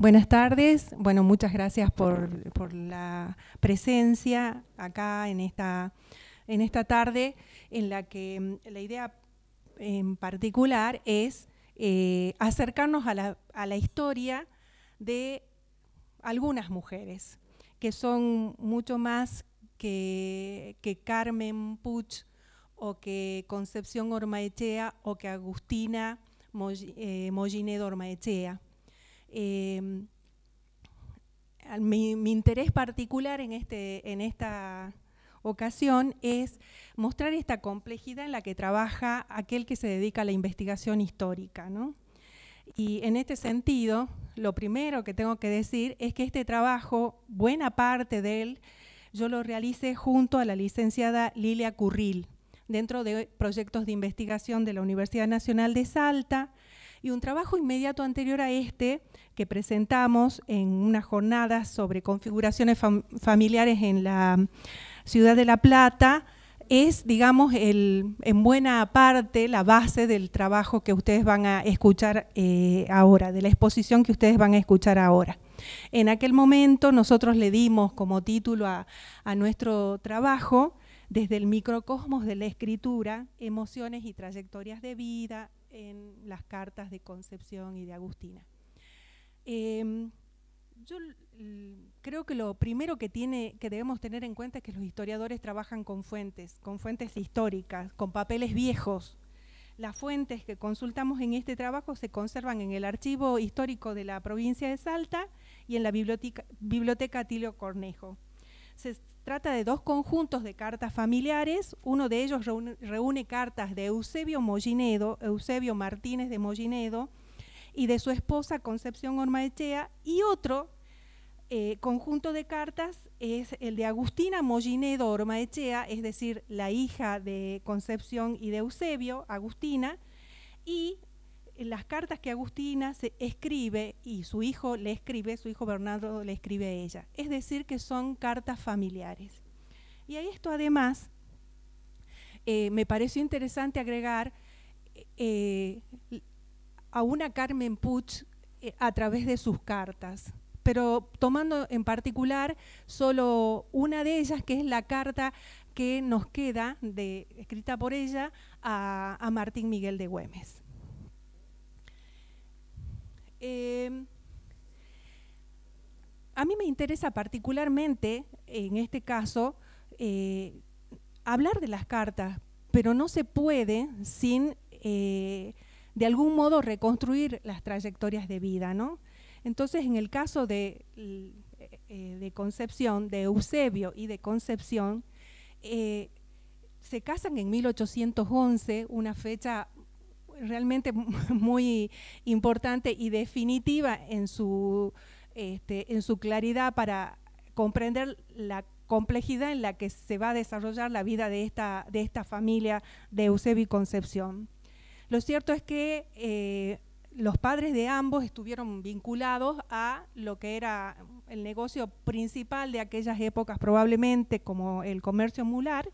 Buenas tardes. Bueno, muchas gracias por, la presencia acá en esta, en esta, tarde, en la que mm, la idea en particular es eh, acercarnos a la, a la historia de algunas mujeres, que son mucho más que, que, Carmen Puch o que Concepción Ormaechea o que Agustina eh, Mollinedo Ormaechea. Em, mi, interés particular este, en, esta ocasión es mostrar esta complejidad en la que trabaja aquel que se dedica a la investigación histórica. Y en este sentido, lo primero que tengo que decir es que este trabajo, buena parte de él, yo lo realicé junto a la licenciada Lilia Curril, dentro de proyectos de investigación de la Universidad Nacional de Salta, y un trabajo inmediato anterior a este que presentamos en una jornada sobre configuraciones familiares en la ciudad de La Plata es, digamos, en buena parte la base del trabajo que ustedes van a escuchar eh, ahora, de la exposición que ustedes van a escuchar ahora. En aquel momento nosotros le dimos como título a nuestro trabajo, desde el microcosmos de la escritura, emociones y trayectorias de vida, en las cartas de Concepción y de Agustina. Em, yo creo que lo primero que, tiene, que debemos tener en cuenta es que los historiadores trabajan con fuentes, con fuentes históricas, con papeles viejos. Las fuentes que consultamos en este trabajo se conservan en el Archivo Histórico de la Provincia de Salta y en la Biblioteca, biblioteca Tilio Cornejo trata de dos conjuntos de cartas familiares. Uno de ellos reúne, cartas de Eusebio Mollinedo, Eusebio Martínez de Mollinedo, y de su esposa Concepción Ormaechea, y otro eh, conjunto de cartas es el de Agustina Mollinedo Ormaechea, es decir, la hija de Concepción y de Eusebio, Agustina, y las cartas que Agustina se escribe y su hijo le escribe, su hijo Bernardo le escribe a ella. Es decir, que son cartas familiares. Y a esto además eh, me pareció interesante agregar eh, eh, a una Carmen Puch a través de sus cartas, pero tomando en particular solo una de ellas, que es la carta que nos queda escrita por ella a Martín Miguel de Güemes. Em, a mí me interesa particularmente, en este caso, eh, hablar de las cartas, pero no se puede sin, eh, de algún modo, reconstruir las trayectorias de vida, ¿no? Entonces, en el caso de, eh, de Concepción, de Eusebio y de Concepción, se casan en 1811, una fecha realmente muy importante y definitiva este, en su, claridad para comprender la complejidad en la que se va a desarrollar la vida de esta, familia de Eusebi Concepción. Lo cierto es que eh, los padres de ambos estuvieron vinculados a lo que era el negocio principal de aquellas épocas, probablemente como el comercio mular,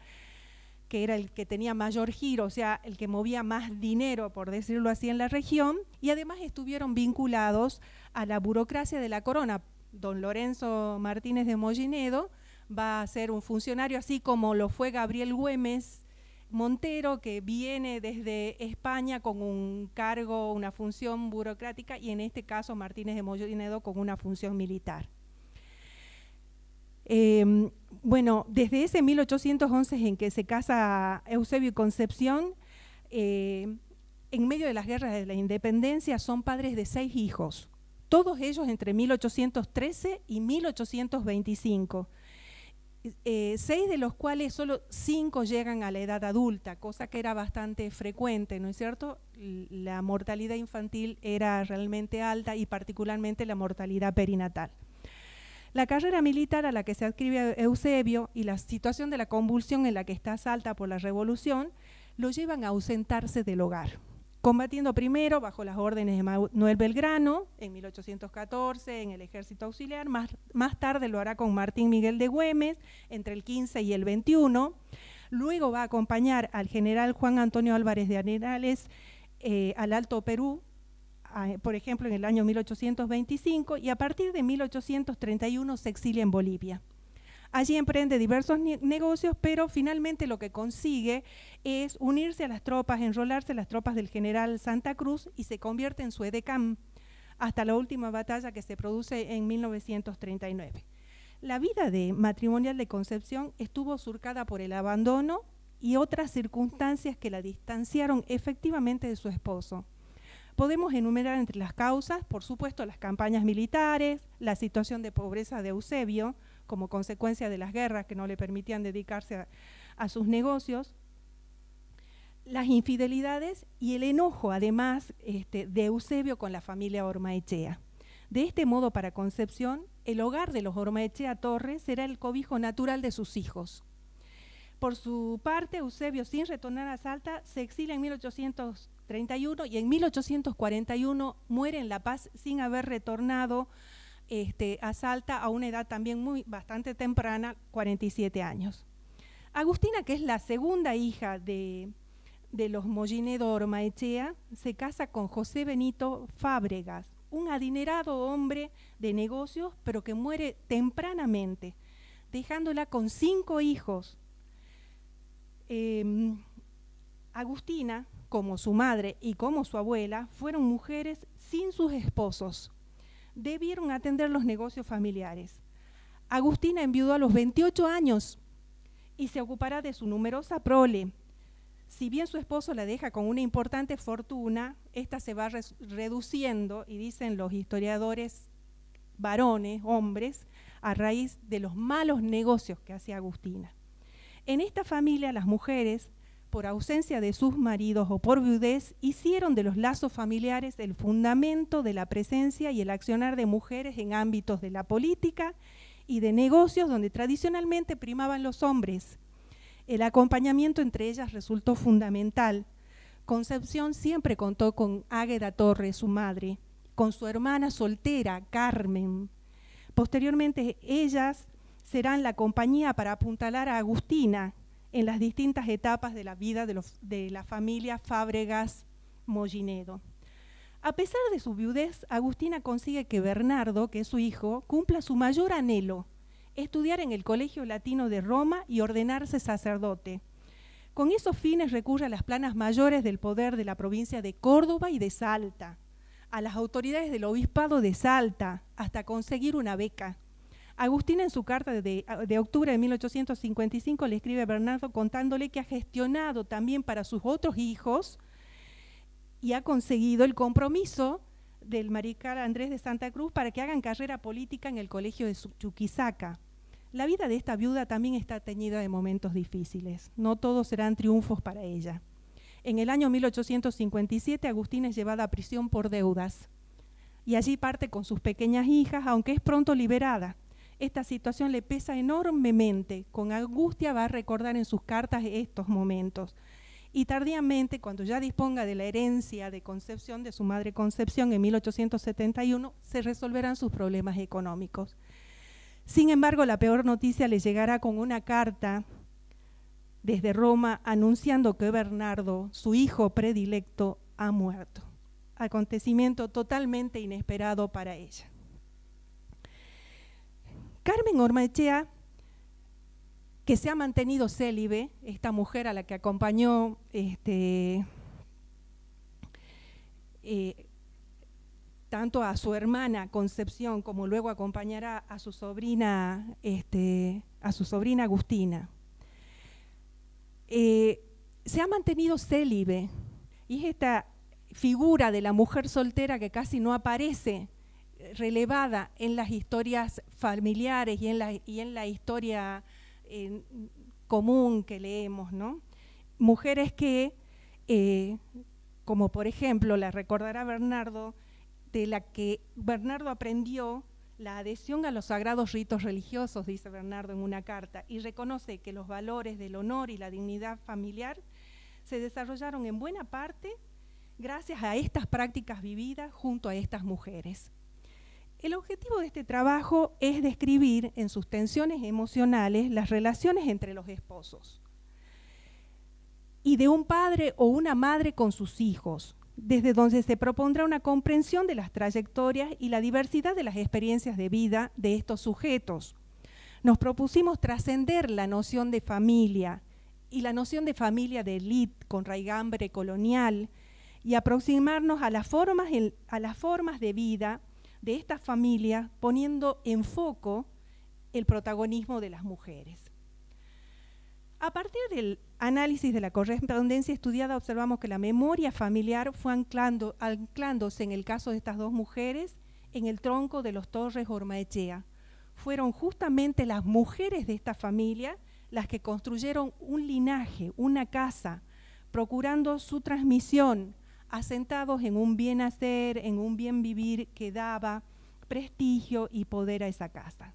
que era el que tenía mayor giro, o sea, el que movía más dinero, por decirlo así, en la región, y además estuvieron vinculados a la burocracia de la corona. Don Lorenzo Martínez de Mollinedo va a ser un funcionario, así como lo fue Gabriel Güemes Montero, que viene desde España con un cargo, una función burocrática, y en este caso Martínez de Mollinedo con una función militar. Em, bueno, desde ese 1811 en que se casa Eusebio y Concepción, eh, en medio de las guerras de la independencia son padres de seis hijos, todos ellos entre 1813 y 1825. Eh, seis de los cuales solo cinco llegan a la edad adulta, cosa que era bastante frecuente, ¿no es cierto? La mortalidad infantil era realmente alta y particularmente la mortalidad perinatal. La carrera militar a la que se adscribe Eusebio y la situación de la convulsión en la que está asalta por la revolución lo llevan a ausentarse del hogar, combatiendo primero bajo las órdenes de Manuel Belgrano en 1814 en el ejército auxiliar, más, más tarde lo hará con Martín Miguel de Güemes entre el 15 y el 21, luego va a acompañar al general Juan Antonio Álvarez de Arenales eh, al Alto Perú eh, por ejemplo, en el año 1825 y a partir de 1831 se exilia en Bolivia. Allí emprende diversos negocios, pero finalmente lo que consigue es unirse a las tropas, enrolarse a las tropas del general Santa Cruz y se convierte en su edecam hasta la última batalla que se produce en 1939. La vida de matrimonial de Concepción estuvo surcada por el abandono y otras circunstancias que la distanciaron efectivamente de su esposo. Podemos enumerar entre las causas, por supuesto, las campañas militares, la situación de pobreza de Eusebio, como consecuencia de las guerras que no le permitían dedicarse a, sus negocios, las infidelidades y el enojo, además, este, de Eusebio con la familia Ormaechea. De este modo, para Concepción, el hogar de los Ormaechea Torres será el cobijo natural de sus hijos. Por su parte, Eusebio, sin retornar a Salta, se exilia en 1800 31 y en 1841 muere en La Paz sin haber retornado este, a Salta a una edad también muy bastante temprana, 47 años. Agustina, que es la segunda hija de, de los Mollinedo Ormaechea, se casa con José Benito Fábregas, un adinerado hombre de negocios, pero que muere tempranamente, dejándola con cinco hijos. Em, Agustina como su madre y como su abuela, fueron mujeres sin sus esposos. Debieron atender los negocios familiares. Agustina enviudó a los 28 años y se ocupará de su numerosa prole. Si bien su esposo la deja con una importante fortuna, esta se va reduciendo, y dicen los historiadores varones, hombres, a raíz de los malos negocios que hacía Agustina. En esta familia las mujeres por ausencia de sus maridos o por viudez, hicieron de los lazos familiares el fundamento de la presencia y el accionar de mujeres en ámbitos de la política y de negocios donde tradicionalmente primaban los hombres. El acompañamiento entre ellas resultó fundamental. Concepción siempre contó con Águeda Torres, su madre, con su hermana soltera, Carmen. Posteriormente, ellas serán la compañía para apuntalar a Agustina, en las distintas etapas de la vida de, la familia Fábregas Mollinedo. A pesar de su viudez, Agustina consigue que Bernardo, que es su hijo, cumpla su mayor anhelo, estudiar en el Colegio Latino de Roma y ordenarse sacerdote. Con esos fines recurre a las planas mayores del poder de la provincia de Córdoba y de Salta, a las autoridades del obispado de Salta, hasta conseguir una beca. Agustín en su carta de, octubre de 1855 le escribe a Bernardo contándole que ha gestionado también para sus otros hijos y ha conseguido el compromiso del mariscal Andrés de Santa Cruz para que hagan carrera política en el colegio de Chuquisaca. La vida de esta viuda también está teñida de momentos difíciles. No todos serán triunfos para ella. En el año 1857, Agustín es llevada a prisión por deudas y allí parte con sus pequeñas hijas, aunque es pronto liberada. Esta situación le pesa enormemente, con angustia va a recordar en sus cartas estos momentos. Y tardíamente, cuando ya disponga de la herencia de Concepción, de su madre Concepción, en 1871, se resolverán sus problemas económicos. Sin embargo, la peor noticia le llegará con una carta desde Roma anunciando que Bernardo, su hijo predilecto, ha muerto. Acontecimiento totalmente inesperado para ella. Carmen Ormaechea, que se ha mantenido célibe, esta mujer a la que acompañó este, eh, tanto a su hermana Concepción como luego acompañará a su sobrina, este, a su sobrina Agustina. Eh, se ha mantenido célibe y es esta figura de la mujer soltera que casi no aparece relevada en las historias familiares y en la, historia eh, común que leemos, Mujeres que, eh, como por ejemplo, la recordará Bernardo, de la que Bernardo aprendió la adhesión a los sagrados ritos religiosos, dice Bernardo en una carta, y reconoce que los valores del honor y la dignidad familiar se desarrollaron en buena parte gracias a estas prácticas vividas junto a estas mujeres. El objetivo de este trabajo es describir en sus tensiones emocionales las relaciones entre los esposos y de un padre o una madre con sus hijos, desde donde se propondrá una comprensión de las trayectorias y la diversidad de las experiencias de vida de estos sujetos. Nos propusimos trascender la noción de familia y la noción de familia de élite con raigambre colonial y aproximarnos a las formas, a las formas de vida de esta familia poniendo en foco el protagonismo de las mujeres. A partir del análisis de la correspondencia estudiada, observamos que la memoria familiar fue anclándose en el caso de estas dos mujeres en el tronco de los Torres Ormaechea. Fueron justamente las mujeres de esta familia las que construyeron un linaje, una casa, procurando su transmisión, asentados en un bien hacer, en un bien vivir que daba prestigio y poder a esa casa.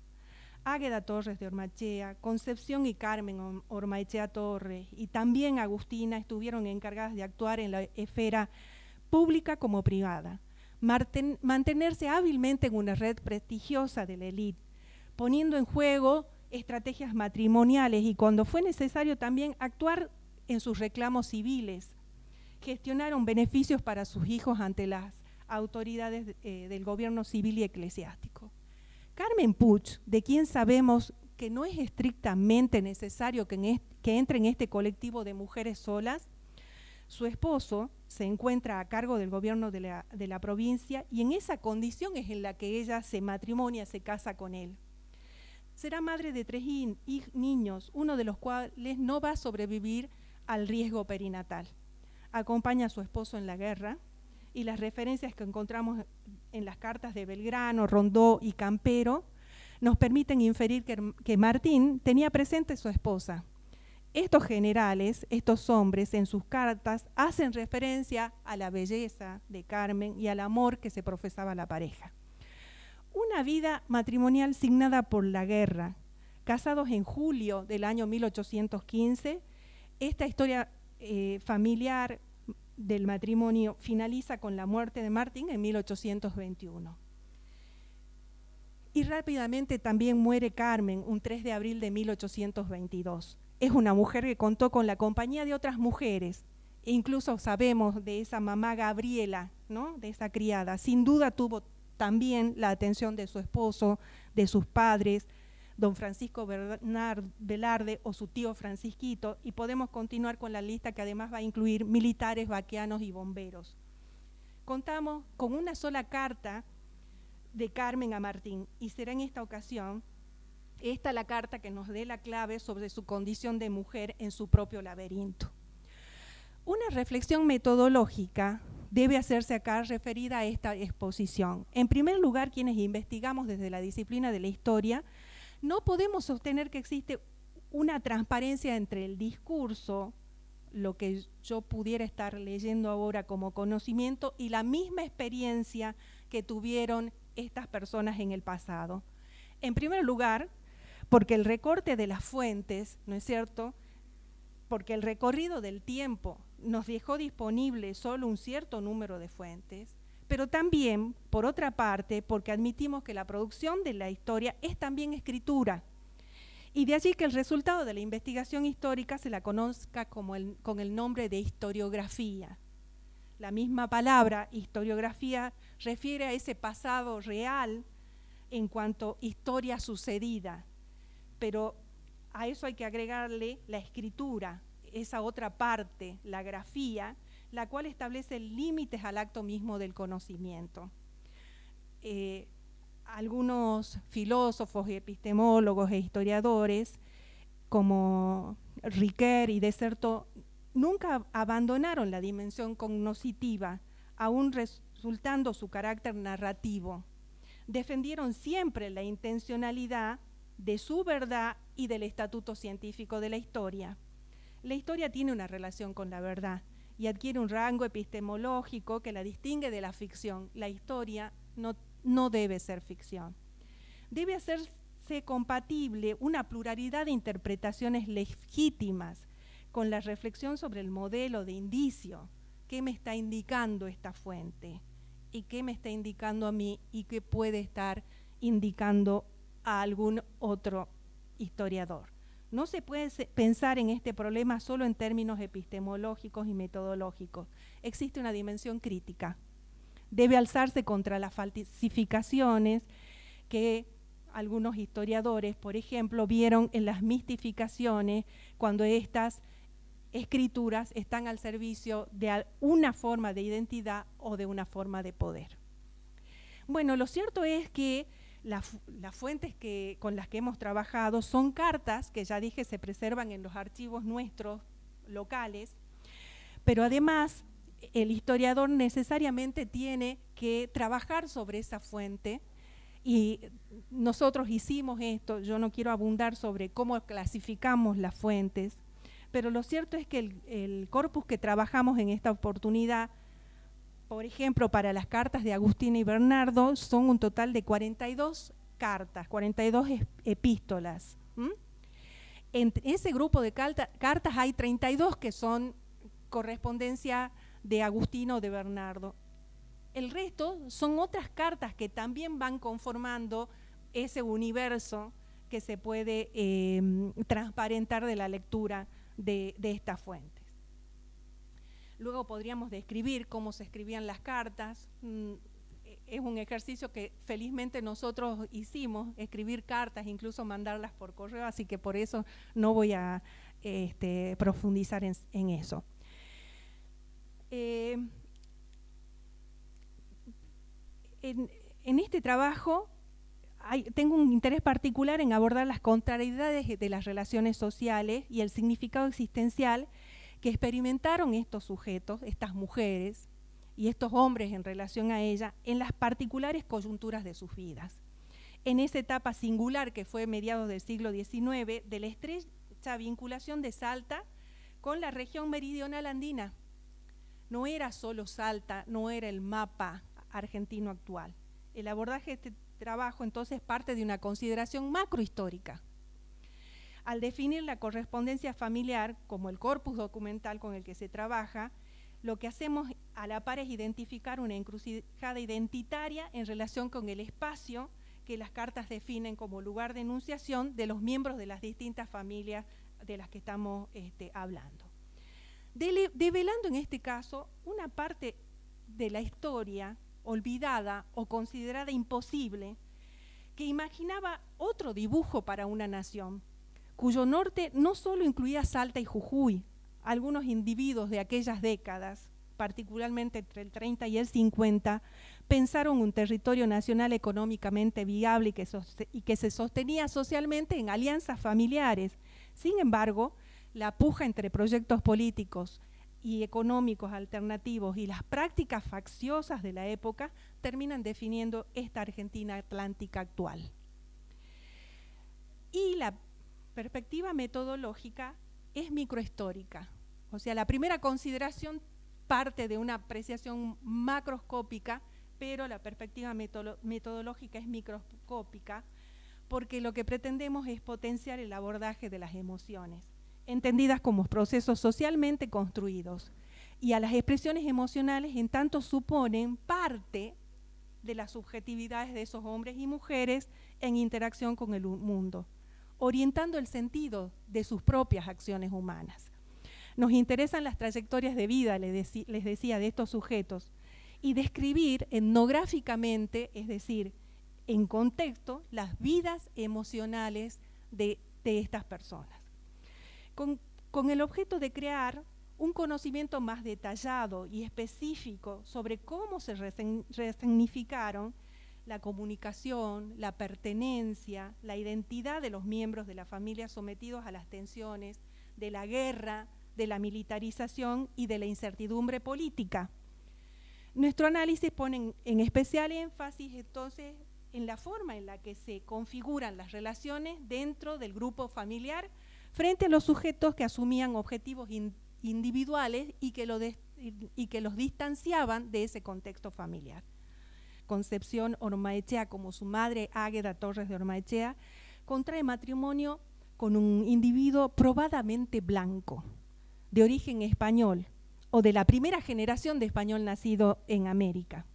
Águeda Torres de Ormachea, Concepción y Carmen Ormachea Torres y también Agustina estuvieron encargadas de actuar en la esfera pública como privada, mantenerse hábilmente en una red prestigiosa de la élite, poniendo en juego estrategias matrimoniales y cuando fue necesario también actuar en sus reclamos civiles, gestionaron beneficios para sus hijos ante las autoridades eh, del gobierno civil y eclesiástico. Carmen Puch, de quien sabemos que no es estrictamente necesario que, entre en este colectivo de mujeres solas, su esposo se encuentra a cargo del gobierno de la, de la, provincia y en esa condición es en la que ella se matrimonia, se casa con él. Será madre de tres niños, uno de los cuales no va a sobrevivir al riesgo perinatal acompaña a su esposo en la guerra y las referencias que encontramos en las cartas de Belgrano, Rondó y Campero nos permiten inferir que, Martín tenía presente a su esposa. Estos generales, estos hombres en sus cartas hacen referencia a la belleza de Carmen y al amor que se profesaba la pareja. Una vida matrimonial signada por la guerra, casados en julio del año 1815, esta historia eh, familiar del matrimonio finaliza con la muerte de Martín en 1821. Y rápidamente también muere Carmen un 3 de abril de 1822. Es una mujer que contó con la compañía de otras mujeres. E incluso sabemos de esa mamá Gabriela, ¿no? de esa criada. Sin duda tuvo también la atención de su esposo, de sus padres, don Francisco Bernard Velarde o su tío Francisquito, y podemos continuar con la lista que además va a incluir militares, vaqueanos y bomberos. Contamos con una sola carta de Carmen a Martín, y será en esta ocasión esta la carta que nos dé la clave sobre su condición de mujer en su propio laberinto. Una reflexión metodológica debe hacerse acá referida a esta exposición. En primer lugar, quienes investigamos desde la disciplina de la historia, no podemos sostener que existe una transparencia entre el discurso, lo que yo pudiera estar leyendo ahora como conocimiento, y la misma experiencia que tuvieron estas personas en el pasado. En primer lugar, porque el recorte de las fuentes, ¿no es cierto? Porque el recorrido del tiempo nos dejó disponible solo un cierto número de fuentes pero también, por otra parte, porque admitimos que la producción de la historia es también escritura. Y de allí que el resultado de la investigación histórica se la conozca como con el nombre de historiografía. La misma palabra, historiografía, refiere a ese pasado real en cuanto historia sucedida. Pero a eso hay que agregarle la escritura, esa otra parte, la grafía, la cual establece límites al acto mismo del conocimiento. Eh, algunos filósofos, epistemólogos e historiadores, como Riquer y Deserto, nunca abandonaron la dimensión cognoscitiva, aún resultando su carácter narrativo. Defendieron siempre la intencionalidad de su verdad y del estatuto científico de la historia. La historia tiene una relación con la verdad, y adquiere un rango epistemológico que la distingue de la ficción. La historia no, debe ser ficción. Debe hacerse compatible una pluralidad de interpretaciones legítimas con la reflexión sobre el modelo de indicio. ¿Qué me está indicando esta fuente? ¿Y qué me está indicando a mí? ¿Y qué puede estar indicando a algún otro historiador? No se puede pensar en este problema solo en términos epistemológicos y metodológicos. Existe una dimensión crítica. Debe alzarse contra las falsificaciones que algunos historiadores, por ejemplo, vieron en las mistificaciones cuando estas escrituras están al servicio de una forma de identidad o de una forma de poder. Bueno, lo cierto es que las fuentes con las que hemos trabajado son cartas que ya dije se preservan en los archivos nuestros locales, pero además el historiador necesariamente tiene que trabajar sobre esa fuente y nosotros hicimos esto, yo no quiero abundar sobre cómo clasificamos las fuentes, pero lo cierto es que el corpus que trabajamos en esta oportunidad por ejemplo, para las cartas de Agustín y Bernardo son un total de 42 cartas, 42 epístolas. En ese grupo de cartas hay 32 que son correspondencia de Agustín o de Bernardo. El resto son otras cartas que también van conformando ese universo que se puede eh, transparentar de la lectura de esta fuente. Luego podríamos describir cómo se escribían las cartas. Mm, e, es un ejercicio que felizmente nosotros hicimos, escribir cartas, incluso mandarlas por correo, así que por eso no voy a este, profundizar en, eso. Eh, en, este trabajo tengo un interés particular en abordar las contrariedades de las relaciones sociales y el significado existencial que experimentaron estos sujetos, estas mujeres y estos hombres en relación a ella en las particulares coyunturas de sus vidas. En esa etapa singular que fue mediados del siglo XIX, de la estrecha vinculación de Salta con la región meridional andina. No era solo Salta, no era el mapa argentino actual. El abordaje de este trabajo entonces parte de una consideración macrohistórica al definir la correspondencia familiar como el corpus documental con el que se trabaja, lo que hacemos a la par es identificar una encrucijada identitaria en relación con el espacio que las cartas definen como lugar de enunciación de los miembros de las distintas familias de las que estamos este, hablando. develando en este caso una parte de la historia olvidada o considerada imposible, que imaginaba otro dibujo para una nación, cuyo norte no solo incluía Salta y Jujuy, algunos individuos de aquellas décadas, particularmente entre el 30 y el 50, pensaron un territorio nacional económicamente viable y que, y que, se sostenía socialmente en alianzas familiares. Sin embargo, la puja entre proyectos políticos y económicos alternativos y las prácticas facciosas de la época terminan definiendo esta Argentina atlántica actual. Y la perspectiva metodológica es microhistórica. O sea, la primera consideración parte de una apreciación macroscópica, pero la perspectiva metodológica es microscópica, porque lo que pretendemos es potenciar el abordaje de las emociones, entendidas como procesos socialmente construidos. Y a las expresiones emocionales, en tanto, suponen parte de las subjetividades de esos hombres y mujeres en interacción con el mundo orientando el sentido de sus propias acciones humanas. Nos interesan las trayectorias de vida, les, decía, de estos sujetos, y describir etnográficamente, es decir, en contexto, las vidas emocionales de, estas personas. con el objeto de crear un conocimiento más detallado y específico sobre cómo se resignificaron la comunicación, la pertenencia, la identidad de los miembros de la familia sometidos a las tensiones, de la guerra, de la militarización y de la incertidumbre política. Nuestro análisis pone en, especial énfasis entonces en la forma en la que se configuran las relaciones dentro del grupo familiar frente a los sujetos que asumían objetivos individuales y que los distanciaban de ese contexto familiar. Concepción Ormaechea como su madre Águeda Torres de Ormaechea, contrae matrimonio con un individuo probadamente blanco, de origen español o de la primera generación de español nacido en América.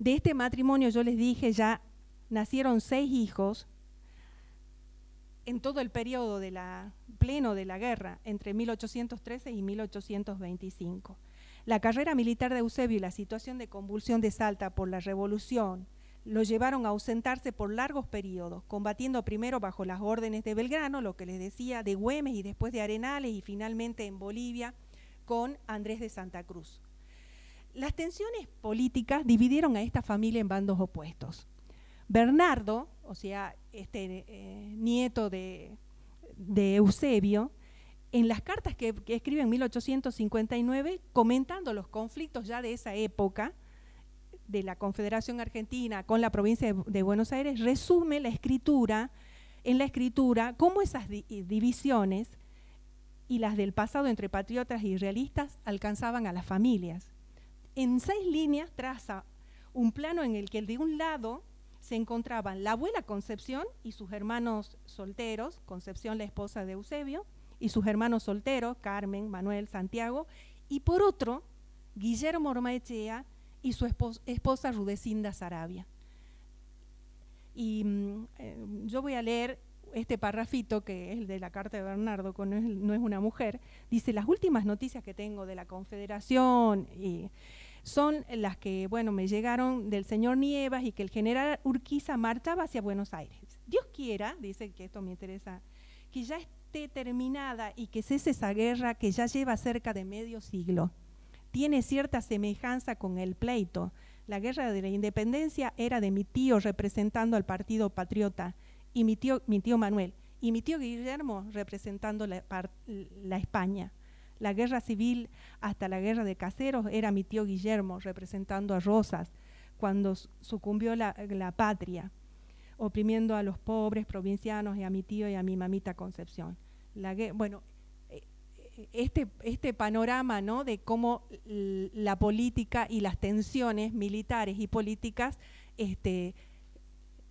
De este matrimonio, yo les dije, ya nacieron seis hijos en todo el periodo de la, pleno de la guerra, entre 1813 y 1825. La carrera militar de Eusebio y la situación de convulsión de Salta por la revolución lo llevaron a ausentarse por largos periodos, combatiendo primero bajo las órdenes de Belgrano, lo que les decía, de Güemes y después de Arenales y finalmente en Bolivia con Andrés de Santa Cruz. Las tensiones políticas dividieron a esta familia en bandos opuestos. Bernardo, o sea, este eh, nieto de, de Eusebio, en las cartas que, escribe en 1859, comentando los conflictos ya de esa época, de la Confederación Argentina con la provincia de, Buenos Aires, resume la escritura, en la escritura, cómo esas eh, divisiones y las del pasado entre patriotas y realistas alcanzaban a las familias. En seis líneas traza un plano en el que de un lado se encontraban la abuela Concepción y sus hermanos solteros, Concepción la esposa de Eusebio, y sus hermanos solteros, Carmen, Manuel, Santiago, y por otro, Guillermo Ormaechea y su esposa Rudecinda Sarabia. Y mm, eh, yo voy a leer este parrafito, que es el de la carta de Bernardo, que no es, no es una mujer, dice, las últimas noticias que tengo de la Confederación y son las que, bueno, me llegaron del señor Nievas y que el general Urquiza marchaba hacia Buenos Aires. Dios quiera, dice que esto me interesa, que ya está esté terminada y que cese esa guerra que ya lleva cerca de medio siglo. Tiene cierta semejanza con el pleito. La guerra de la independencia era de mi tío representando al Partido Patriota y mi tío, mi tío Manuel y mi tío Guillermo representando la, la España. La guerra civil hasta la guerra de caseros era mi tío Guillermo representando a Rosas cuando sucumbió la patria oprimiendo a los pobres provincianos y a mi tío y a mi mamita Concepción. bueno, eh, eh, este, este panorama ¿no? de cómo la política y las tensiones militares y políticas este,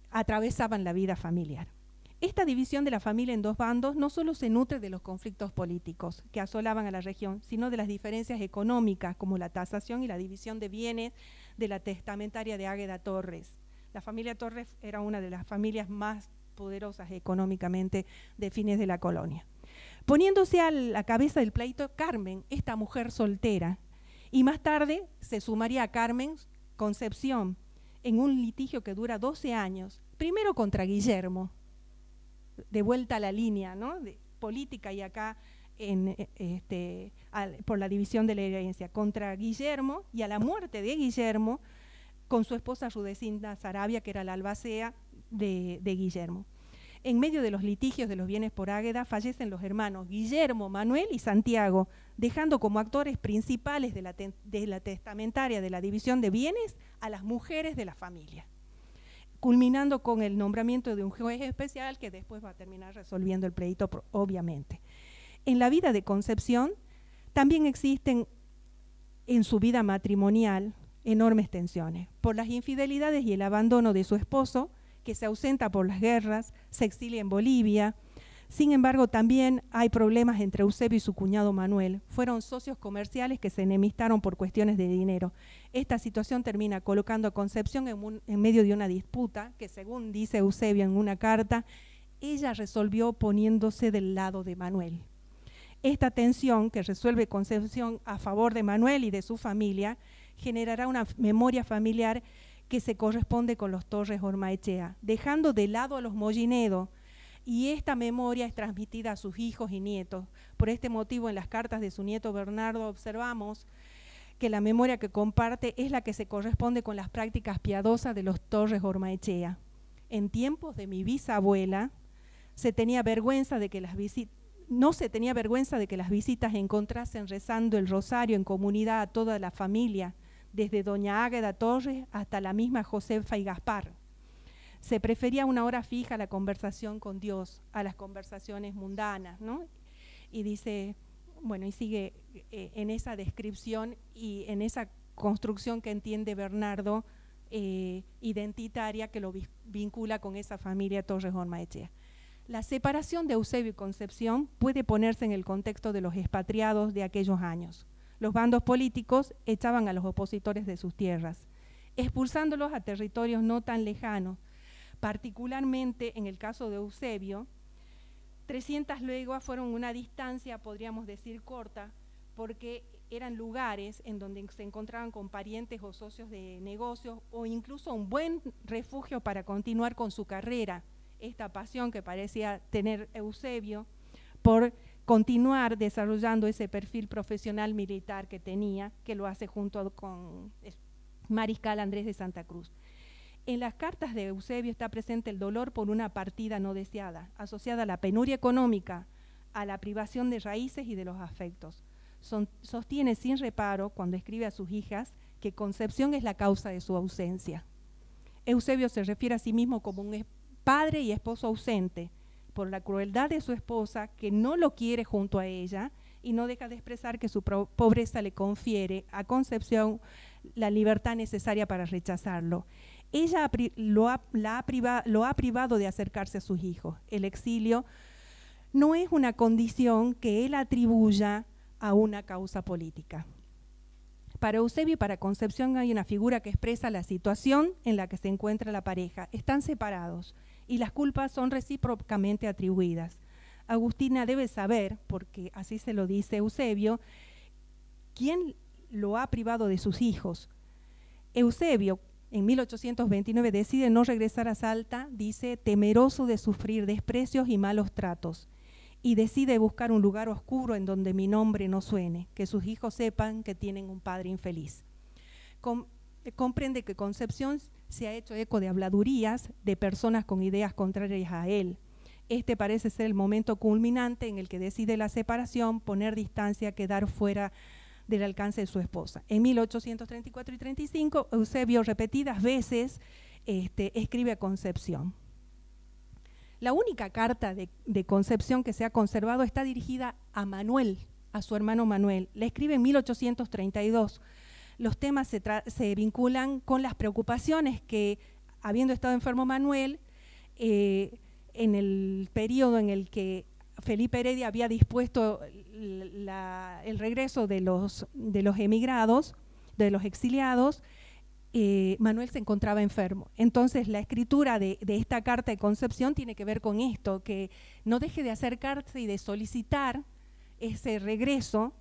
atravesaban la vida familiar. Esta división de la familia en dos bandos no solo se nutre de los conflictos políticos que asolaban a la región, sino de las diferencias económicas como la tasación y la división de bienes de la testamentaria de Águeda Torres. La familia Torres era una de las familias más poderosas económicamente de fines de la colonia. Poniéndose a la cabeza del pleito Carmen, esta mujer soltera, y más tarde se sumaría a Carmen Concepción en un litigio que dura 12 años, primero contra Guillermo, de vuelta a la línea de política y acá este, por la división de la herencia, contra Guillermo y a la muerte de Guillermo con su esposa Rudecinda Sarabia, que era la albacea de, Guillermo. En medio de los litigios de los bienes por Águeda fallecen los hermanos Guillermo, Manuel y Santiago, dejando como actores principales de la testamentaria de la división de bienes a las mujeres de la familia, culminando con el nombramiento de un juez especial que después va a terminar resolviendo el pleito, obviamente. En la vida de Concepción también existen en su vida matrimonial enormes tensiones por las infidelidades y el abandono de su esposo, que se ausenta por las guerras, se exilia en Bolivia. Sin embargo, también hay problemas entre Eusebio y su cuñado Manuel. Fueron socios comerciales que se enemistaron por cuestiones de dinero. Esta situación termina colocando a Concepción en, medio de una disputa que, según dice Eusebio en una carta, ella resolvió poniéndose del lado de Manuel. Esta tensión que resuelve Concepción a favor de Manuel y de su familia generará una memoria familiar que se corresponde con los Torres Ormaechea, dejando de lado a los Mollinedo, y esta memoria es transmitida a sus hijos y nietos. Por este motivo, en las cartas de su nieto Bernardo observamos que la memoria que comparte es la que se corresponde con las prácticas piadosas de los Torres Ormaechea. En tiempos de mi bisabuela, se tenía vergüenza de que las, visitas no se tenía vergüenza de que las visitas encontrasen rezando el rosario en comunidad a toda la familia, desde doña Águeda Torres hasta la misma Josefa y Gaspar. Se prefería una hora fija a la conversación con Dios, a las conversaciones mundanas, ¿no? Y dice, bueno, y sigue eh, en esa descripción y en esa construcción que entiende Bernardo eh, identitaria que lo vincula con esa familia Torres Ormaechea. La separación de Eusebio y Concepción puede ponerse en el contexto de los expatriados de aquellos años. Los bandos políticos echaban a los opositores de sus tierras, expulsándolos a territorios no tan lejanos, particularmente en el caso de Eusebio, 300 leguas fueron una distancia, podríamos decir, corta, porque eran lugares en donde se encontraban con parientes o socios de negocios o incluso un buen refugio para continuar con su carrera esta pasión que parecía tener Eusebio por continuar desarrollando ese perfil profesional militar que tenía, que lo hace junto con mariscal Andrés de Santa Cruz. En las cartas de Eusebio está presente el dolor por una partida no deseada, asociada a la penuria económica, a la privación de raíces y de los afectos. sostiene sin reparo, cuando escribe a sus hijas, que Concepción es la causa de su ausencia. Eusebio se refiere a sí mismo como un padre y esposo ausente, por la crueldad de su esposa que no lo quiere junto a ella y no deja de expresar que su pobreza le confiere a Concepción la libertad necesaria para rechazarlo. Ella lo ha, privado, privado de acercarse a sus hijos. El exilio no es una condición que él atribuya a una causa política. Para Eusebio y para Concepción hay una figura que expresa la situación en la que se encuentra la pareja. Están separados y las culpas son recíprocamente atribuidas. Agustina debe saber, porque así se lo dice Eusebio, quién lo ha privado de sus hijos. Eusebio, en 1829, decide no regresar a Salta, dice, temeroso de sufrir desprecios y malos tratos, y decide buscar un lugar oscuro en donde mi nombre no suene, que sus hijos sepan que tienen un padre infeliz. Con eh, comprende que Concepción se ha hecho eco de habladurías de personas con ideas contrarias a él. Este parece ser el momento culminante en el que decide la separación, poner distancia, quedar fuera del alcance de su esposa. En 1834 y 35, Eusebio repetidas veces este, escribe a Concepción. La única carta de, de, Concepción que se ha conservado está dirigida a Manuel, a su hermano Manuel. La escribe en 1832 los temas se, vinculan con las preocupaciones que, habiendo estado enfermo Manuel, eh, en el periodo en el que Felipe Heredia había dispuesto el regreso de los, emigrados, de los exiliados, eh, Manuel se encontraba enfermo. Entonces la escritura de, de, esta carta de Concepción tiene que ver con esto, que no deje de acercarse y de solicitar ese regreso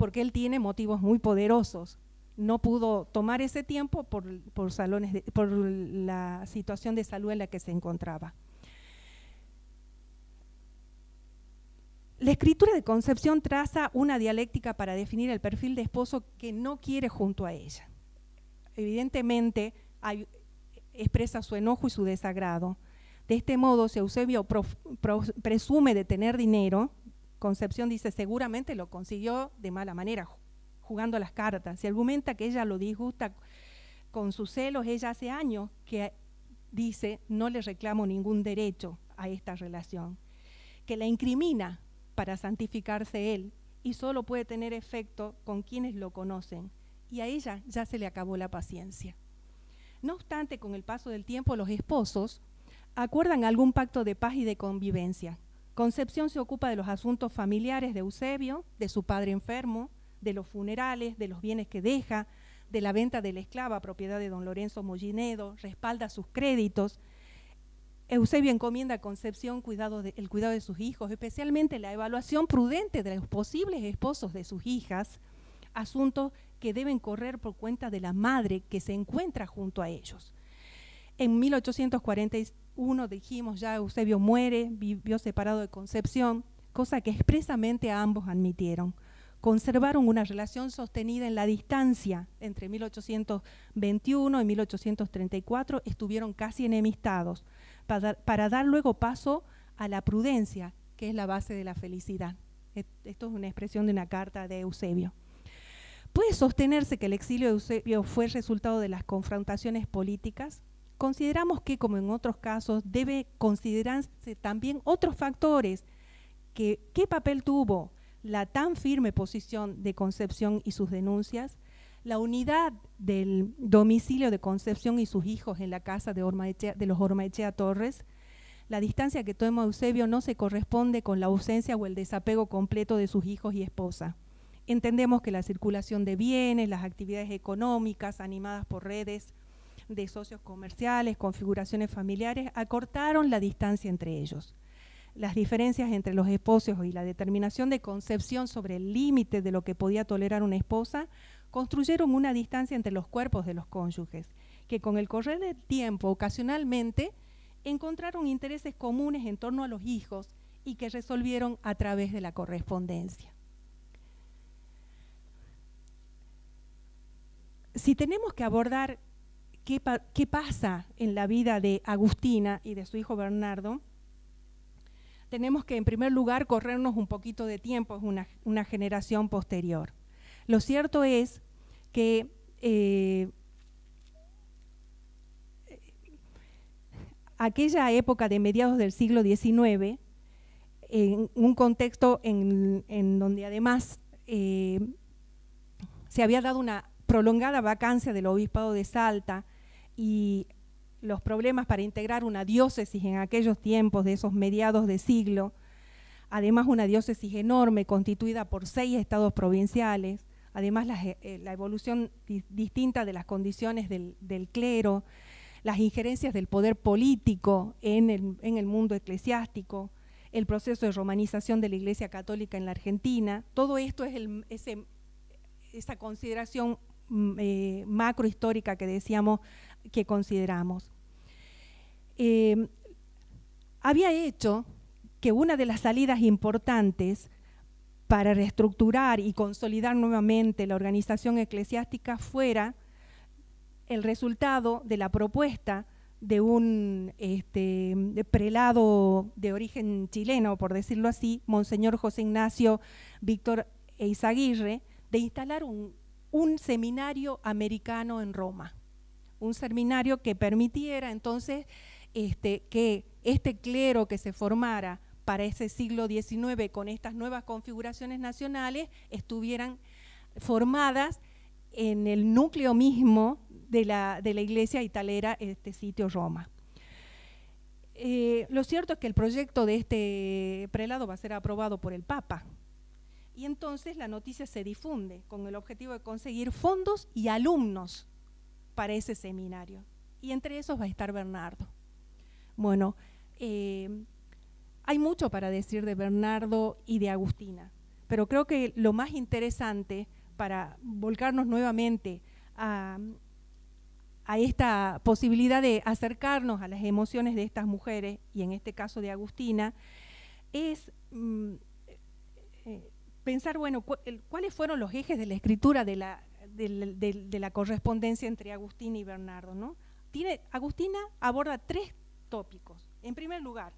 porque él tiene motivos muy poderosos. No pudo tomar ese tiempo por, salones por la situación de salud en la que se encontraba. La escritura de Concepción traza una dialéctica para definir el perfil de esposo que no quiere junto a ella. Evidentemente, expresa su enojo y su desagrado. De este modo, Eusebio presume de tener dinero, Concepción dice, seguramente lo consiguió de mala manera, jugando las cartas. Se argumenta que ella lo disgusta con sus celos. Ella hace años que dice, no le reclamo ningún derecho a esta relación, que la incrimina para santificarse él y solo puede tener efecto con quienes lo conocen. Y a ella ya se le acabó la paciencia. No obstante, con el paso del tiempo, los esposos acuerdan algún pacto de paz y de convivencia Concepción se ocupa de los asuntos familiares de Eusebio, de su padre enfermo, de los funerales, de los bienes que deja, de la venta de la esclava, propiedad de don Lorenzo Mollinedo, respalda sus créditos. Eusebio encomienda a Concepción el cuidado de sus hijos, especialmente la evaluación prudente de los posibles esposos de sus hijas, asuntos que deben correr por cuenta de la madre que se encuentra junto a ellos. En 1843, uno, dijimos ya, Eusebio muere, vivió separado de Concepción, cosa que expresamente ambos admitieron. Conservaron una relación sostenida en la distancia entre 1821 y 1834, estuvieron casi enemistados, para, dar luego paso a la prudencia, que es la base de la felicidad. E-, esto es una expresión de una carta de Eusebio. Puede sostenerse que el exilio de Eusebio fue resultado de las confrontaciones políticas consideramos que, como en otros casos, debe considerarse también otros factores. Que, ¿Qué papel tuvo la tan firme posición de Concepción y sus denuncias? La unidad del domicilio de Concepción y sus hijos en la casa de, de los Ormaechea Torres, la distancia que toma Eusebio no se corresponde con la ausencia o el desapego completo de sus hijos y esposa. Entendemos que la circulación de bienes, las actividades económicas animadas por redes, de socios comerciales, configuraciones familiares, acortaron la distancia entre ellos. Las diferencias entre los esposos y la determinación de concepción sobre el límite de lo que podía tolerar una esposa construyeron una distancia entre los cuerpos de los cónyuges, que con el correr del tiempo ocasionalmente encontraron intereses comunes en torno a los hijos y que resolvieron a través de la correspondencia. Si tenemos que abordar qué, pasa en la vida de Agustina y de su hijo Bernardo, tenemos que en primer lugar corrernos un poquito de tiempo, es una, generación posterior. Lo cierto es que eh, aquella época de mediados del siglo XIX, en un contexto en, donde además eh, se había dado una prolongada vacancia del obispado de Salta y los problemas para integrar una diócesis en aquellos tiempos de esos mediados de siglo, además una diócesis enorme constituida por seis estados provinciales, además eh, eh, la, evolución distinta de las condiciones del, clero, las injerencias del poder político en el, mundo eclesiástico, el proceso de romanización de la Iglesia Católica en la Argentina, todo esto es esa consideración Mm, eh, macrohistórica que decíamos que consideramos. Eh, había hecho que una de las salidas importantes para reestructurar y consolidar nuevamente la organización eclesiástica fuera el resultado de la propuesta de un este, prelado de origen chileno, por decirlo así, Monseñor José Ignacio Víctor Eizaguirre, de instalar un un seminario americano en Roma, un seminario que permitiera entonces este, que este clero que se formara para ese siglo XIX con estas nuevas configuraciones nacionales estuvieran formadas en el núcleo mismo de la, iglesia italera, este sitio Roma. Eh, lo cierto es que el proyecto de este prelado va a ser aprobado por el Papa, y entonces la noticia se difunde con el objetivo de conseguir fondos y alumnos para ese seminario. Y entre esos va a estar Bernardo. Bueno, eh, hay mucho para decir de Bernardo y de Agustina, pero creo que lo más interesante para volcarnos nuevamente a, esta posibilidad de acercarnos a las emociones de estas mujeres, y en este caso de Agustina, es mm, eh, pensar, bueno, cuáles fueron los ejes de la escritura de la, correspondencia entre Agustín y Bernardo, ¿no? Agustina aborda tres tópicos. En primer lugar,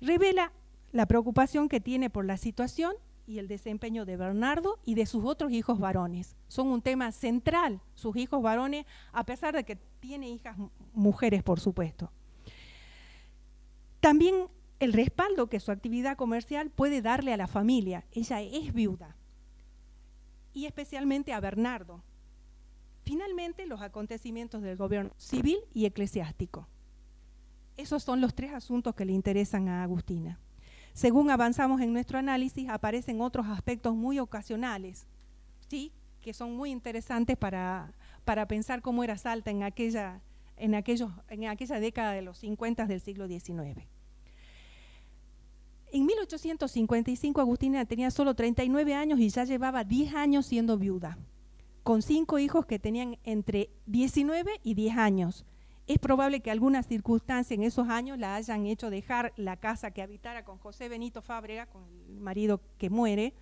revela la preocupación que tiene por la situación y el desempeño de Bernardo y de sus otros hijos varones. Son un tema central, sus hijos varones, a pesar de que tiene hijas mujeres, por supuesto. También el respaldo que su actividad comercial puede darle a la familia. Ella es viuda. Y especialmente a Bernardo. Finalmente, los acontecimientos del gobierno civil y eclesiástico. Esos son los tres asuntos que le interesan a Agustina. Según avanzamos en nuestro análisis, aparecen otros aspectos muy ocasionales, ¿sí? que son muy interesantes para, pensar cómo era Salta en aquella, en, aquellos, en aquella década de los 50 del siglo XIX. En 1855 Agustina tenía solo 39 años y ya llevaba 10 años siendo viuda, con cinco hijos que tenían entre 19 y 10 años. Es probable que alguna circunstancia en esos años la hayan hecho dejar la casa que habitara con José Benito Fábrega, con el marido que muere,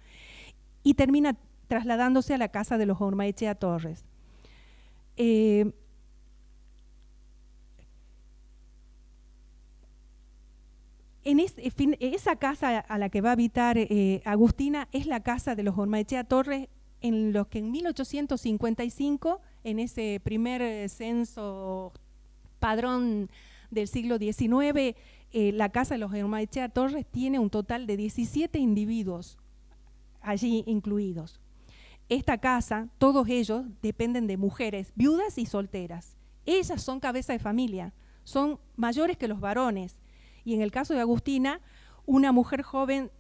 y termina trasladándose a la casa de los Ormaechea Torres. Eh, en esa casa a la que va a habitar eh, Agustina es la casa de los Ormaechea Torres, en los que en 1855, en ese primer eh, censo padrón del siglo XIX, eh, la casa de los Ormaechea Torres tiene un total de 17 individuos allí incluidos. Esta casa, todos ellos dependen de mujeres, viudas y solteras. Ellas son cabeza de familia, son mayores que los varones y en el caso de Agustina, una mujer joven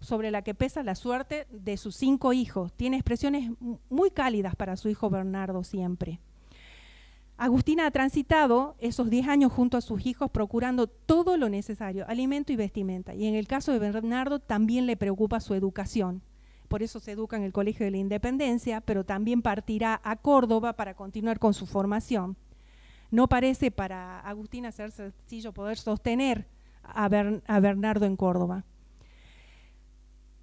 sobre la que pesa la suerte de sus cinco hijos. Tiene expresiones muy cálidas para su hijo Bernardo siempre. Agustina ha transitado esos 10 años junto a sus hijos procurando todo lo necesario, alimento y vestimenta. Y en el caso de Bernardo también le preocupa su educación. Por eso se educa en el Colegio de la Independencia, pero también partirá a Córdoba para continuar con su formación. No parece para Agustina ser sencillo poder sostener a, Bernardo en Córdoba.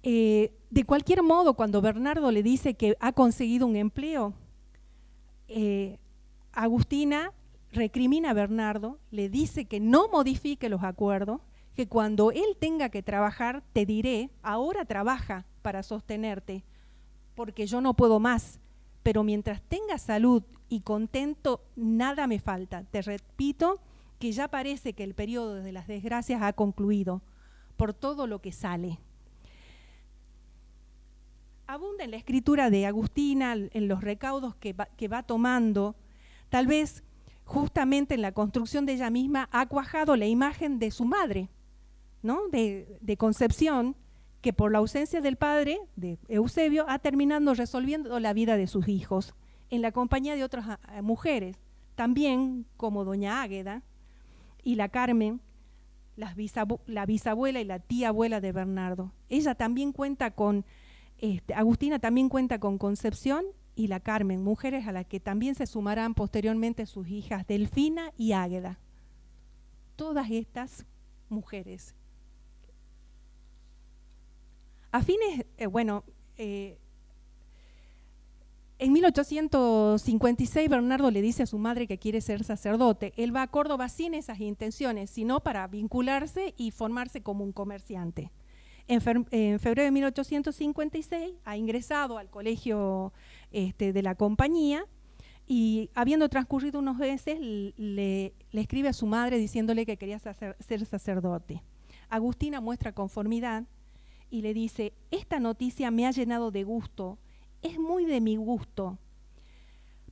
Eh, de cualquier modo, cuando Bernardo le dice que ha conseguido un empleo, eh, Agustina recrimina a Bernardo, le dice que no modifique los acuerdos, que cuando él tenga que trabajar, te diré, ahora trabaja para sostenerte, porque yo no puedo más, pero mientras tenga salud y contento, nada me falta. Te repito que ya parece que el periodo de las desgracias ha concluido por todo lo que sale. Abunda en la escritura de Agustina, en los recaudos que va, tomando, tal vez justamente en la construcción de ella misma ha cuajado la imagen de su madre, ¿no? de, de concepción, que por la ausencia del padre, de Eusebio, ha terminado resolviendo la vida de sus hijos en la compañía de otras ah, ah, mujeres, también como doña Águeda y la Carmen, la bisabuela y la tía abuela de Bernardo. Ella también cuenta con, este, Agustina también cuenta con Concepción y la Carmen, mujeres a las que también se sumarán posteriormente sus hijas Delfina y Águeda. Todas estas mujeres. A fines, eh, bueno, eh, en 1856 Bernardo le dice a su madre que quiere ser sacerdote. Él va a Córdoba sin esas intenciones, sino para vincularse y formarse como un comerciante. En, febrero de 1856 ha ingresado al colegio este, de la compañía y habiendo transcurrido unos meses le, escribe a su madre diciéndole que quería ser sacerdote. Agustina muestra conformidad y le dice, esta noticia me ha llenado de gusto es muy de mi gusto.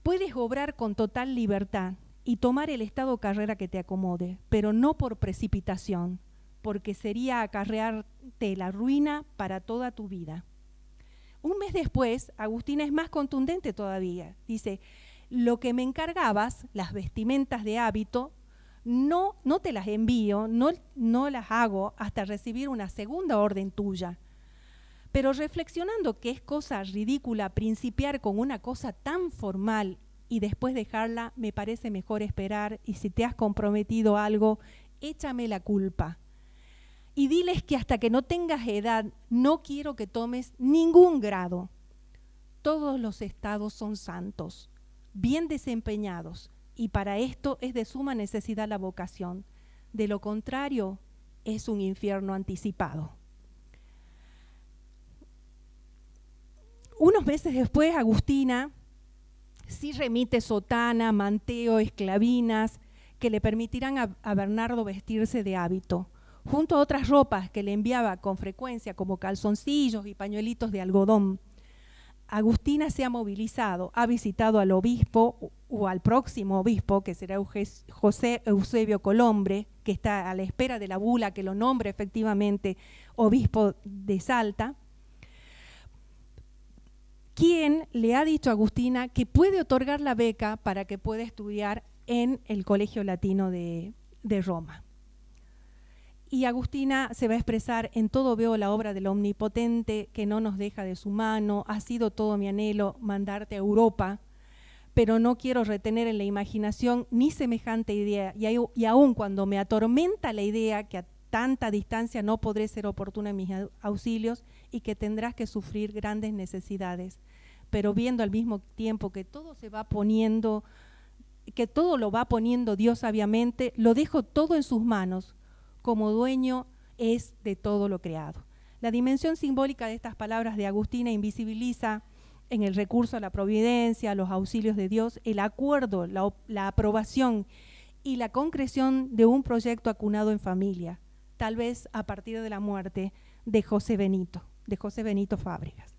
Puedes obrar con total libertad y tomar el estado carrera que te acomode, pero no por precipitación, porque sería acarrearte la ruina para toda tu vida. Un mes después, Agustina es más contundente todavía. Dice, lo que me encargabas, las vestimentas de hábito, no, no te las envío, no las hago hasta recibir una segunda orden tuya, pero reflexionando que es cosa ridícula principiar con una cosa tan formal y después dejarla, me parece mejor esperar y si te has comprometido algo, échame la culpa. Y diles que hasta que no tengas edad, no quiero que tomes ningún grado. Todos los estados son santos, bien desempeñados, y para esto es de suma necesidad la vocación. De lo contrario, es un infierno anticipado. unos meses después, Agustina sí remite sotana, manteo, esclavinas, que le permitirán a, Bernardo vestirse de hábito, junto a otras ropas que le enviaba con frecuencia, como calzoncillos y pañuelitos de algodón. Agustina se ha movilizado, ha visitado al obispo o al próximo obispo, que será José Eusebio Colombre, que está a la espera de la bula que lo nombre efectivamente obispo de Salta, ¿Quién le ha dicho a Agustina que puede otorgar la beca para que pueda estudiar en el Colegio Latino de, Roma? Y Agustina se va a expresar, en todo veo la obra del Omnipotente, que no nos deja de su mano, ha sido todo mi anhelo mandarte a Europa, pero no quiero retener en la imaginación ni semejante idea, y, y aun cuando me atormenta la idea que a tanta distancia no podré ser oportuna en mis auxilios y que tendrás que sufrir grandes necesidades pero viendo al mismo tiempo que todo se va poniendo, que todo lo va poniendo Dios sabiamente, lo dejo todo en sus manos, como dueño es de todo lo creado. La dimensión simbólica de estas palabras de Agustina invisibiliza en el recurso a la providencia, a los auxilios de Dios, el acuerdo, la, la aprobación y la concreción de un proyecto acunado en familia, tal vez a partir de la muerte de José Benito, de José Benito Fábregas.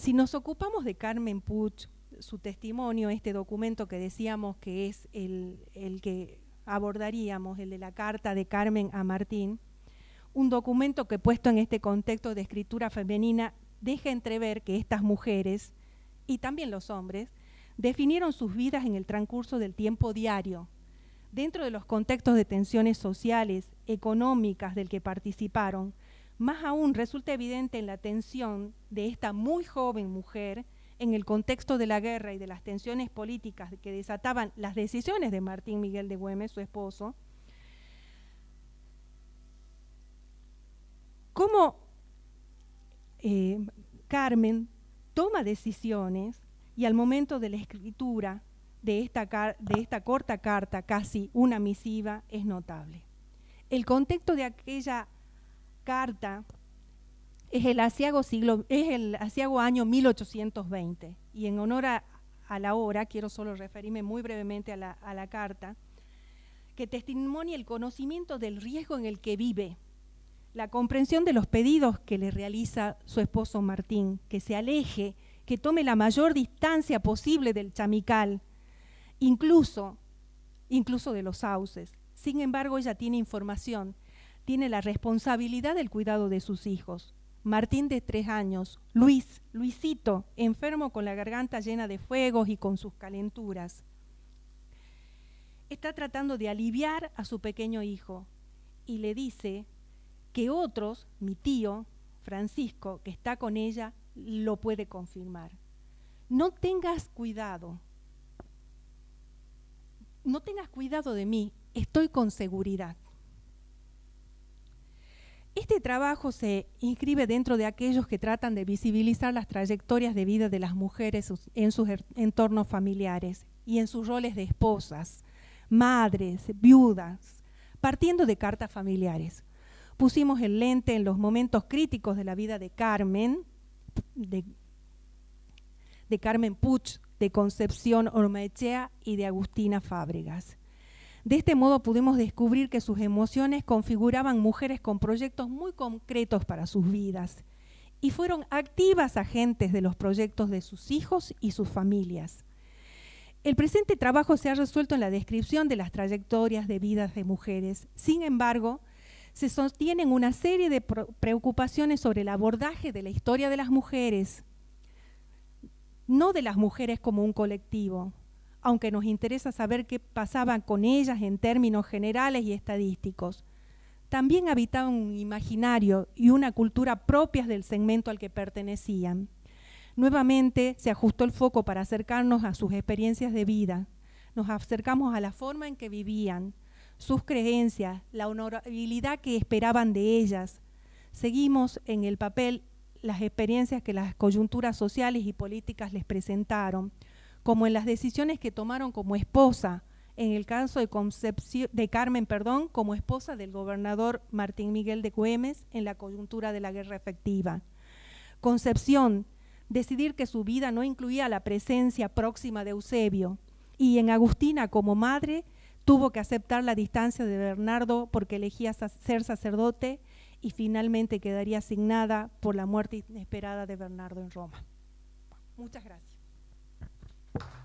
Si nos ocupamos de Carmen Puch, su testimonio, este documento que decíamos que es el, el que abordaríamos, el de la carta de Carmen a Martín, un documento que puesto en este contexto de escritura femenina deja entrever que estas mujeres, y también los hombres, definieron sus vidas en el transcurso del tiempo diario, dentro de los contextos de tensiones sociales, económicas del que participaron, más aún resulta evidente en la tensión de esta muy joven mujer en el contexto de la guerra y de las tensiones políticas que desataban las decisiones de Martín Miguel de Güemes, su esposo, cómo eh, Carmen toma decisiones y al momento de la escritura de esta, de esta corta carta, casi una misiva, es notable. El contexto de aquella carta es el asiago, siglo, es el año 1820 y en honor a, la hora quiero solo referirme muy brevemente a la, carta que testimonia el conocimiento del riesgo en el que vive, la comprensión de los pedidos que le realiza su esposo Martín, que se aleje, que tome la mayor distancia posible del chamical, incluso, incluso de los sauces. Sin embargo, ella tiene información tiene la responsabilidad del cuidado de sus hijos. Martín de tres años, Luis, Luisito, enfermo con la garganta llena de fuegos y con sus calenturas. Está tratando de aliviar a su pequeño hijo y le dice que otros, mi tío, Francisco, que está con ella, lo puede confirmar. No tengas cuidado, no tengas cuidado de mí, estoy con seguridad. Este trabajo se inscribe dentro de aquellos que tratan de visibilizar las trayectorias de vida de las mujeres en sus er, entornos familiares y en sus roles de esposas, madres, viudas, partiendo de cartas familiares. Pusimos el lente en los momentos críticos de la vida de Carmen, de, Carmen Puch, de Concepción Ormechea y de Agustina Fábregas. De este modo pudimos descubrir que sus emociones configuraban mujeres con proyectos muy concretos para sus vidas y fueron activas agentes de los proyectos de sus hijos y sus familias. El presente trabajo se ha resuelto en la descripción de las trayectorias de vidas de mujeres. Sin embargo, se sostienen una serie de preocupaciones sobre el abordaje de la historia de las mujeres, no de las mujeres como un colectivo, aunque nos interesa saber qué pasaba con ellas en términos generales y estadísticos. También habitaban un imaginario y una cultura propias del segmento al que pertenecían. Nuevamente se ajustó el foco para acercarnos a sus experiencias de vida. Nos acercamos a la forma en que vivían, sus creencias, la honorabilidad que esperaban de ellas. Seguimos en el papel las experiencias que las coyunturas sociales y políticas les presentaron, como en las decisiones que tomaron como esposa, en el caso de, Concepción, de Carmen, perdón, como esposa del gobernador Martín Miguel de Güemes en la coyuntura de la guerra efectiva. Concepción, decidir que su vida no incluía la presencia próxima de Eusebio, y en Agustina como madre tuvo que aceptar la distancia de Bernardo porque elegía ser sacerdote y finalmente quedaría asignada por la muerte inesperada de Bernardo en Roma. Muchas gracias. Thank you.